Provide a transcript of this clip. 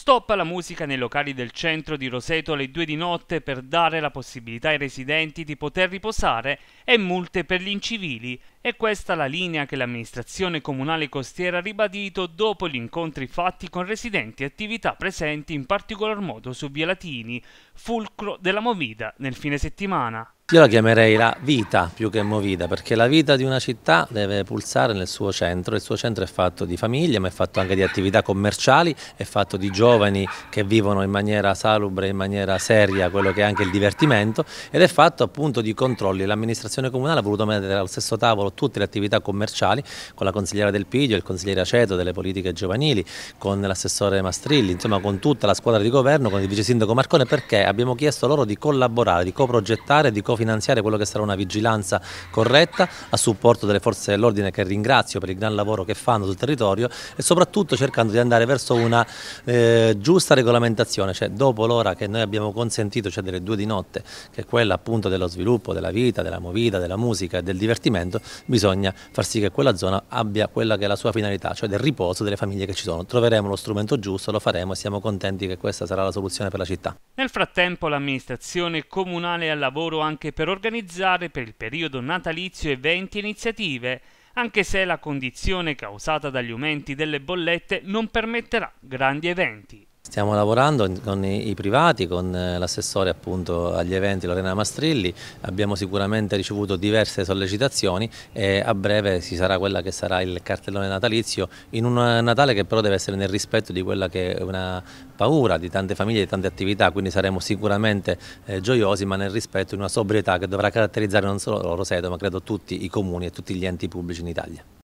Stoppa la musica nei locali del centro di Roseto alle 2 di notte per dare la possibilità ai residenti di poter riposare e multe per gli incivili è questa la linea che l'amministrazione comunale costiera ha ribadito dopo gli incontri fatti con residenti e attività presenti in particolar modo su Via Latini, fulcro della movida nel fine settimana. Io la chiamerei la vita più che movida, perché la vita di una città deve pulsare nel suo centro, il suo centro è fatto di famiglie, ma è fatto anche di attività commerciali, è fatto di giovani che vivono in maniera salubre, in maniera seria quello che è anche il divertimento ed è fatto appunto di controlli. L'amministrazione comunale ha voluto mettere allo stesso tavolo tutte le attività commerciali con la consigliera Del Piglio, il consigliere Aceto delle politiche giovanili, con l'assessore Mastrilli, insomma con tutta la squadra di governo, con il vice sindaco Marcone perché abbiamo chiesto loro di collaborare, di coprogettare, di cofinanziare quello che sarà una vigilanza corretta a supporto delle forze dell'ordine che ringrazio per il gran lavoro che fanno sul territorio e soprattutto cercando di andare verso una eh, giusta regolamentazione, cioè dopo l'ora che noi abbiamo consentito, cioè delle due di notte, che è quella appunto dello sviluppo, della vita, della movita, della musica e del divertimento, bisogna far sì che quella zona abbia quella che è la sua finalità, cioè del riposo delle famiglie che ci sono. Troveremo lo strumento giusto, lo faremo e siamo contenti che questa sarà la soluzione per la città. Nel frattempo l'amministrazione comunale è al lavoro anche per organizzare per il periodo natalizio eventi e iniziative anche se la condizione causata dagli aumenti delle bollette non permetterà grandi eventi. Stiamo lavorando con i privati, con eh, l'assessore appunto agli eventi Lorena Mastrilli, abbiamo sicuramente ricevuto diverse sollecitazioni e a breve ci sarà quella che sarà il cartellone natalizio in un Natale che però deve essere nel rispetto di quella che è una paura di tante famiglie, di tante attività, quindi saremo sicuramente eh, gioiosi ma nel rispetto di una sobrietà che dovrà caratterizzare non solo Roseto ma credo tutti i comuni e tutti gli enti pubblici in Italia.